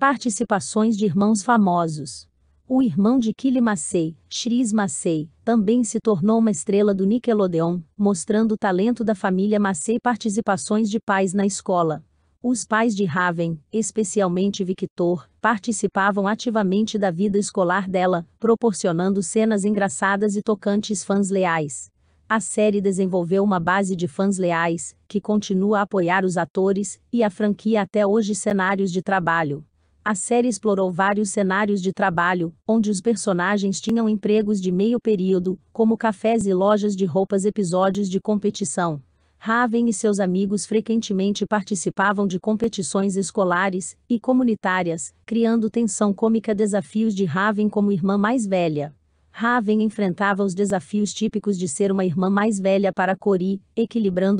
Participações de irmãos famosos. O irmão de Kili Massey, Chris Massey, também se tornou uma estrela do Nickelodeon, mostrando o talento da família Massey participações de pais na escola. Os pais de Raven, especialmente Victor, participavam ativamente da vida escolar dela, proporcionando cenas engraçadas e tocantes fãs leais. A série desenvolveu uma base de fãs leais, que continua a apoiar os atores e a franquia até hoje cenários de trabalho. A série explorou vários cenários de trabalho, onde os personagens tinham empregos de meio período, como cafés e lojas de roupas, episódios de competição. Raven e seus amigos frequentemente participavam de competições escolares e comunitárias, criando tensão cômica desafios de Raven como irmã mais velha. Raven enfrentava os desafios típicos de ser uma irmã mais velha para Cory, equilibrando